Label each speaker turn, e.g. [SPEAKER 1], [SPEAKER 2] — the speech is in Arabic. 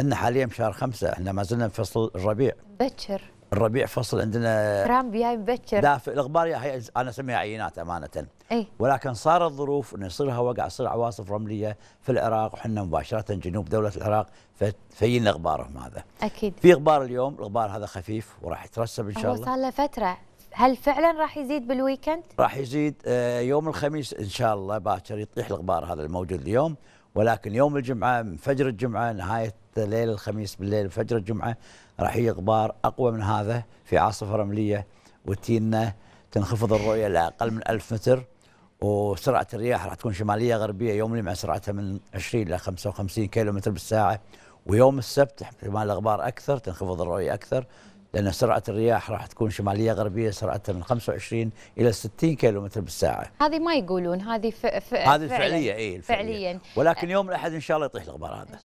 [SPEAKER 1] احنا حاليا بشهر خمسة احنا ما زلنا في فصل الربيع بكر الربيع فصل عندنا
[SPEAKER 2] ترامب جاي مبكر دافع
[SPEAKER 1] الاخبار هي انا اسميها عينات امانه أي؟ ولكن صارت ظروف انه يصير هواء تصير عواصف رمليه في العراق وحنا مباشره جنوب دوله العراق فينا اخبارهم هذا اكيد في اخبار اليوم الاخبار هذا خفيف وراح يترسب ان شاء الله صار
[SPEAKER 3] له فتره هل فعلا راح يزيد بالويكند؟
[SPEAKER 1] راح يزيد آه، يوم الخميس ان شاء الله باكر يطيح الاخبار هذا الموجود اليوم ولكن يوم الجمعه من فجر الجمعه نهايه ليل الخميس بالليل فجر الجمعه راح يجي غبار اقوى من هذا في عاصفه رمليه وتينا تنخفض الرؤيه لاقل من 1000 متر وسرعه الرياح راح تكون شماليه غربيه يوم الجمعه سرعتها من 20 الى 55 كيلو متر بالساعه ويوم السبت احتمال الاغبار اكثر تنخفض الرؤيه اكثر لأن سرعة الرياح راح تكون شمالية غربية سرعة من 25 إلى 60 كيلومتر بالساعة
[SPEAKER 4] هذه ما يقولون هذه ف... ف... هذه إيه، الفعلية اي فعليا
[SPEAKER 1] ولكن يوم الأحد إن شاء الله يطيح الغبار هذا